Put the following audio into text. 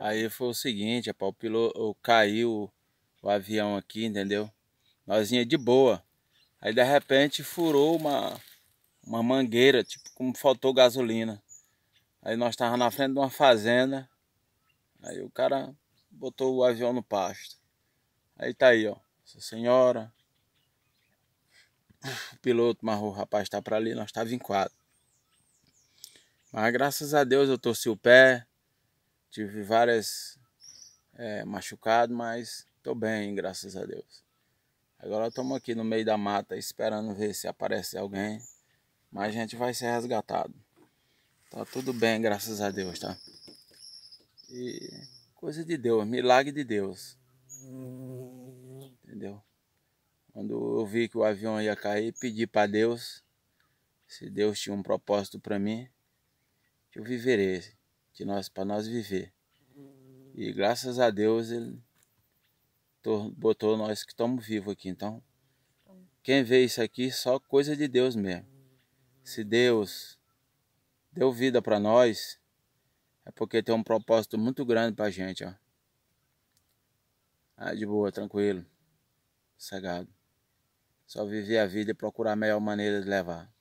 Aí foi o seguinte, rapaz, o piloto caiu o avião aqui, entendeu? Nós ia de boa. Aí de repente furou uma, uma mangueira, tipo, como faltou gasolina. Aí nós estávamos na frente de uma fazenda. Aí o cara botou o avião no pasto. Aí tá aí, ó. Essa senhora. O piloto, marrou, o rapaz tá para ali, nós estávamos em quatro. Mas graças a Deus eu torci o pé, Tive várias é, machucado, mas estou bem, graças a Deus. Agora estamos aqui no meio da mata esperando ver se aparece alguém, mas a gente vai ser resgatado. Tá tudo bem, graças a Deus, tá? E coisa de Deus, milagre de Deus. Entendeu? Quando eu vi que o avião ia cair, pedi para Deus se Deus tinha um propósito para mim, que eu viveria que nós para nós viver. E graças a Deus ele botou nós que estamos vivos aqui. Então, quem vê isso aqui só coisa de Deus mesmo. Se Deus deu vida para nós, é porque tem um propósito muito grande para a gente, ó. Ah, de boa, tranquilo, cegado. Só viver a vida e procurar a melhor maneira de levar.